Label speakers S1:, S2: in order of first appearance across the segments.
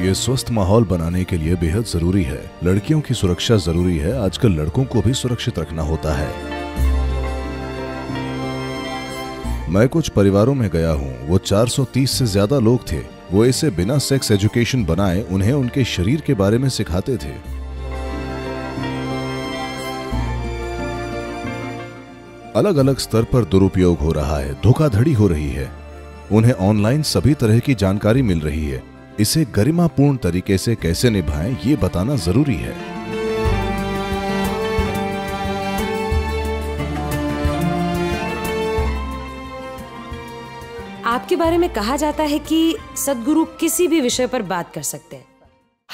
S1: ये स्वस्थ माहौल बनाने के लिए बेहद जरूरी है लड़कियों की सुरक्षा जरूरी है आजकल लड़कों को भी सुरक्षित रखना होता है मैं कुछ परिवारों में गया हूँ वो 430 से ज्यादा लोग थे वो इसे बिना सेक्स एजुकेशन बनाए उन्हें उनके शरीर के बारे में सिखाते थे अलग अलग स्तर पर दुरुपयोग हो रहा है धोखाधड़ी हो रही है उन्हें ऑनलाइन सभी तरह की जानकारी मिल रही है इसे गरिमापूर्ण तरीके से कैसे निभाएं ये बताना जरूरी है आपके बारे में कहा जाता है कि सदगुरु किसी भी विषय पर बात कर सकते हैं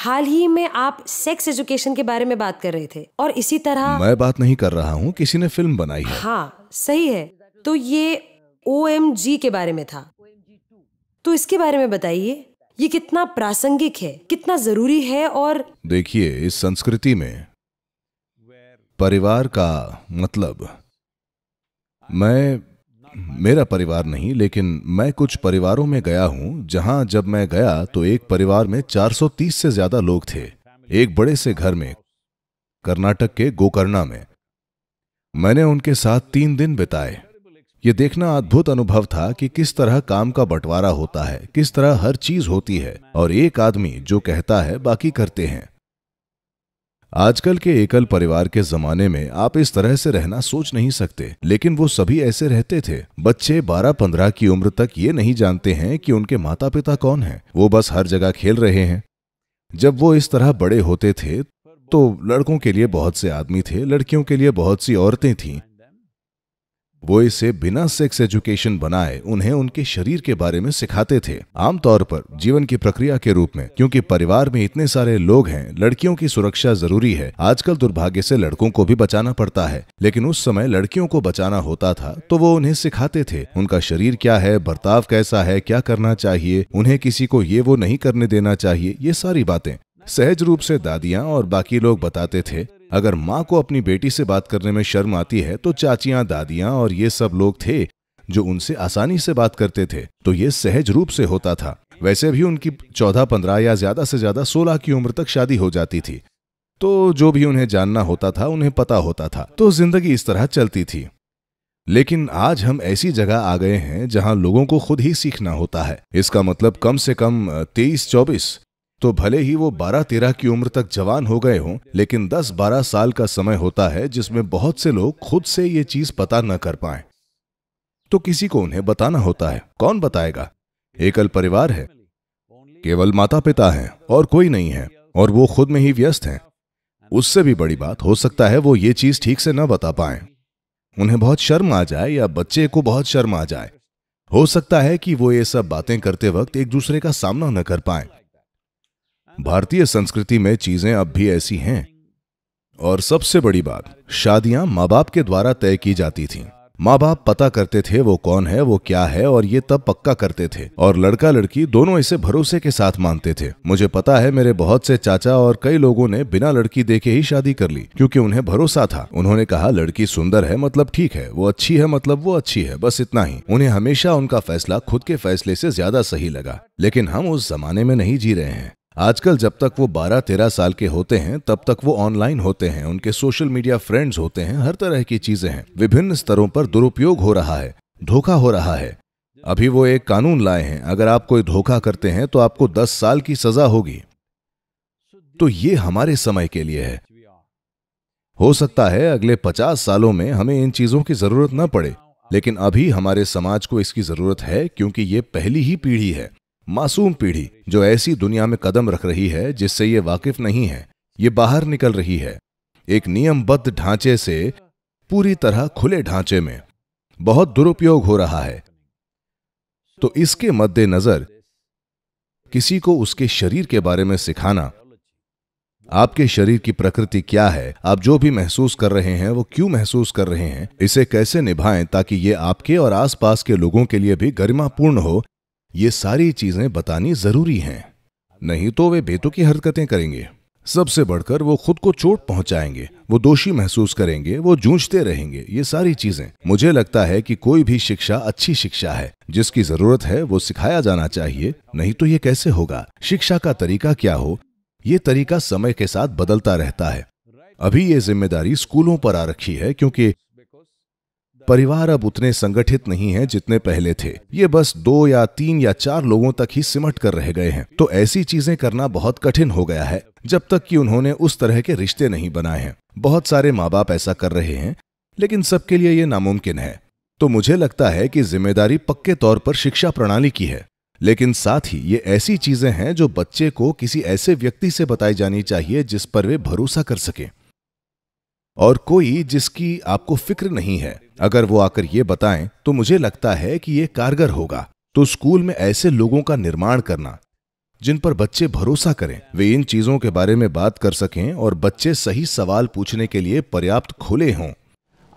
S1: हाल ही में आप सेक्स एजुकेशन के बारे में बात कर रहे थे और इसी तरह मैं बात नहीं कर रहा हूँ किसी ने फिल्म बनाई है हाँ सही है तो ये ओ के बारे में था तो इसके बारे में बताइए ये कितना प्रासंगिक है कितना जरूरी है और देखिए इस संस्कृति में परिवार का मतलब मैं मेरा परिवार नहीं लेकिन मैं कुछ परिवारों में गया हूं जहां जब मैं गया तो एक परिवार में 430 से ज्यादा लोग थे एक बड़े से घर में कर्नाटक के गोकर्णा में मैंने उनके साथ तीन दिन बिताए ये देखना अद्भुत अनुभव था कि किस तरह काम का बंटवारा होता है किस तरह हर चीज होती है और एक आदमी जो कहता है बाकी करते हैं आजकल के एकल परिवार के जमाने में आप इस तरह से रहना सोच नहीं सकते लेकिन वो सभी ऐसे रहते थे बच्चे 12-15 की उम्र तक ये नहीं जानते हैं कि उनके माता पिता कौन हैं। वो बस हर जगह खेल रहे हैं जब वो इस तरह बड़े होते थे तो लड़कों के लिए बहुत से आदमी थे लड़कियों के लिए बहुत सी औरतें थीं वो इसे बिना सेक्स एजुकेशन बनाए उन्हें उनके शरीर के बारे में सिखाते थे आमतौर पर जीवन की प्रक्रिया के रूप में क्योंकि परिवार में इतने सारे लोग हैं लड़कियों की सुरक्षा जरूरी है आजकल दुर्भाग्य से लड़कों को भी बचाना पड़ता है लेकिन उस समय लड़कियों को बचाना होता था तो वो उन्हें सिखाते थे उनका शरीर क्या है बर्ताव कैसा है क्या करना चाहिए उन्हें किसी को ये वो नहीं करने देना चाहिए ये सारी बातें सहज रूप से दादियाँ और बाकी लोग बताते थे अगर माँ को अपनी बेटी से बात करने में शर्म आती है तो चाचियां दादियां और ये सब लोग थे जो उनसे आसानी से बात करते थे तो ये सहज रूप से होता था वैसे भी उनकी चौदह पंद्रह या ज्यादा से ज्यादा सोलह की उम्र तक शादी हो जाती थी तो जो भी उन्हें जानना होता था उन्हें पता होता था तो जिंदगी इस तरह चलती थी लेकिन आज हम ऐसी जगह आ गए हैं जहां लोगों को खुद ही सीखना होता है इसका मतलब कम से कम तेईस चौबीस तो भले ही वो 12 तेरह की उम्र तक जवान हो गए हों लेकिन 10-12 साल का समय होता है जिसमें बहुत से लोग खुद से ये चीज पता न कर पाए तो किसी को उन्हें बताना होता है कौन बताएगा एकल परिवार है केवल माता पिता हैं और कोई नहीं है और वो खुद में ही व्यस्त हैं उससे भी बड़ी बात हो सकता है वो ये चीज ठीक से न बता पाए उन्हें बहुत शर्म आ जाए या बच्चे को बहुत शर्म आ जाए हो सकता है कि वो ये सब बातें करते वक्त एक दूसरे का सामना न कर पाए भारतीय संस्कृति में चीजें अब भी ऐसी हैं और सबसे बड़ी बात शादियां माँ बाप के द्वारा तय की जाती थीं। माँ बाप पता करते थे वो कौन है वो क्या है और ये तब पक्का करते थे और लड़का लड़की दोनों इसे भरोसे के साथ मानते थे मुझे पता है मेरे बहुत से चाचा और कई लोगों ने बिना लड़की देखे ही शादी कर ली क्योंकि उन्हें भरोसा था उन्होंने कहा लड़की सुंदर है मतलब ठीक है वो अच्छी है मतलब वो अच्छी है बस इतना ही उन्हें हमेशा उनका फैसला खुद के फैसले से ज्यादा सही लगा लेकिन हम उस जमाने में नहीं जी रहे हैं आजकल जब तक वो 12-13 साल के होते हैं तब तक वो ऑनलाइन होते हैं उनके सोशल मीडिया फ्रेंड्स होते हैं हर तरह की चीजें हैं विभिन्न स्तरों पर दुरुपयोग हो रहा है धोखा हो रहा है अभी वो एक कानून लाए हैं अगर आप कोई धोखा करते हैं तो आपको 10 साल की सजा होगी तो ये हमारे समय के लिए है हो सकता है अगले 50 सालों में हमें इन चीजों की जरूरत न पड़े लेकिन अभी हमारे समाज को इसकी जरूरत है क्योंकि ये पहली ही पीढ़ी है मासूम पीढ़ी जो ऐसी दुनिया में कदम रख रही है जिससे ये वाकिफ नहीं है ये बाहर निकल रही है एक नियमबद्ध ढांचे से पूरी तरह खुले ढांचे में बहुत दुरुपयोग हो रहा है तो इसके मद्देनजर किसी को उसके शरीर के बारे में सिखाना आपके शरीर की प्रकृति क्या है आप जो भी महसूस कर रहे हैं वो क्यों महसूस कर रहे हैं इसे कैसे निभाएं ताकि ये आपके और आसपास के लोगों के लिए भी गरिमापूर्ण हो ये सारी चीज़ें बतानी ज़रूरी हैं नहीं तो वे बेतुकी हरकतें करेंगे सबसे बढ़कर वो खुद को चोट पहुंचाएंगे वो दोषी महसूस करेंगे वो जूझते रहेंगे ये सारी चीजें मुझे लगता है कि कोई भी शिक्षा अच्छी शिक्षा है जिसकी जरूरत है वो सिखाया जाना चाहिए नहीं तो ये कैसे होगा शिक्षा का तरीका क्या हो ये तरीका समय के साथ बदलता रहता है अभी ये जिम्मेदारी स्कूलों पर आ रखी है क्योंकि परिवार अब उतने संगठित नहीं है जितने पहले थे ये बस दो या तीन या चार लोगों तक ही सिमट कर रह गए हैं तो ऐसी चीजें करना बहुत कठिन हो गया है जब तक कि उन्होंने उस तरह के रिश्ते नहीं बनाए हैं बहुत सारे माँ बाप ऐसा कर रहे हैं लेकिन सबके लिए ये नामुमकिन है तो मुझे लगता है कि जिम्मेदारी पक्के तौर पर शिक्षा प्रणाली की है लेकिन साथ ही ये ऐसी चीजें हैं जो बच्चे को किसी ऐसे व्यक्ति से बताई जानी चाहिए जिस पर वे भरोसा कर सकें और कोई जिसकी आपको फिक्र नहीं है अगर वो आकर ये बताएं तो मुझे लगता है कि ये कारगर होगा तो स्कूल में ऐसे लोगों का निर्माण करना जिन पर बच्चे भरोसा करें वे इन चीजों के बारे में बात कर सकें और बच्चे सही सवाल पूछने के लिए पर्याप्त खुले हों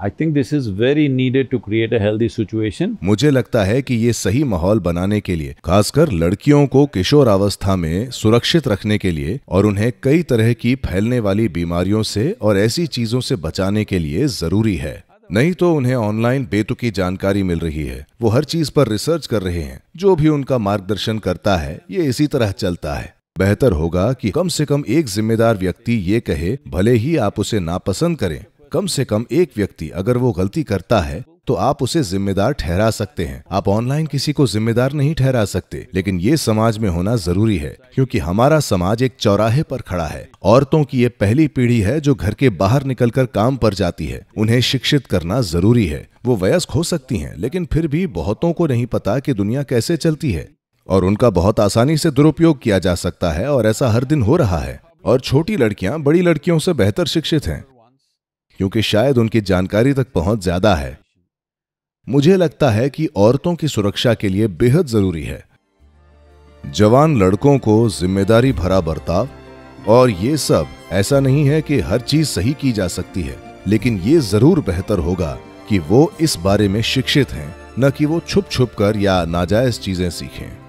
S1: I think this is very needed to create a healthy situation मुझे लगता है कि ये सही माहौल बनाने के लिए खासकर लड़कियों को किशोर अवस्था में सुरक्षित रखने के लिए और उन्हें कई तरह की फैलने वाली बीमारियों से और ऐसी चीजों से बचाने के लिए जरूरी है नहीं तो उन्हें ऑनलाइन बेतुकी जानकारी मिल रही है वो हर चीज पर रिसर्च कर रहे हैं जो भी उनका मार्गदर्शन करता है ये इसी तरह चलता है बेहतर होगा कि कम से कम एक जिम्मेदार व्यक्ति ये कहे भले ही आप उसे नापसंद करें कम से कम एक व्यक्ति अगर वो गलती करता है तो आप उसे जिम्मेदार ठहरा सकते हैं आप ऑनलाइन किसी को जिम्मेदार नहीं ठहरा सकते लेकिन ये समाज में होना जरूरी है क्योंकि हमारा समाज एक चौराहे पर खड़ा है औरतों की ये पहली पीढ़ी है जो घर के बाहर निकलकर काम पर जाती है उन्हें शिक्षित करना जरूरी है वो वयस्क हो सकती हैं लेकिन फिर भी बहुतों को नहीं पता कि दुनिया कैसे चलती है और उनका बहुत आसानी से दुरुपयोग किया जा सकता है और ऐसा हर दिन हो रहा है और छोटी लड़कियां बड़ी लड़कियों से बेहतर शिक्षित हैं क्योंकि शायद उनकी जानकारी तक पहुंच ज्यादा है मुझे लगता है कि औरतों की सुरक्षा के लिए बेहद जरूरी है जवान लड़कों को जिम्मेदारी भरा बर्ताव और ये सब ऐसा नहीं है कि हर चीज सही की जा सकती है लेकिन ये जरूर बेहतर होगा कि वो इस बारे में शिक्षित हैं न कि वो छुप छुप कर या नाजायज चीजें सीखें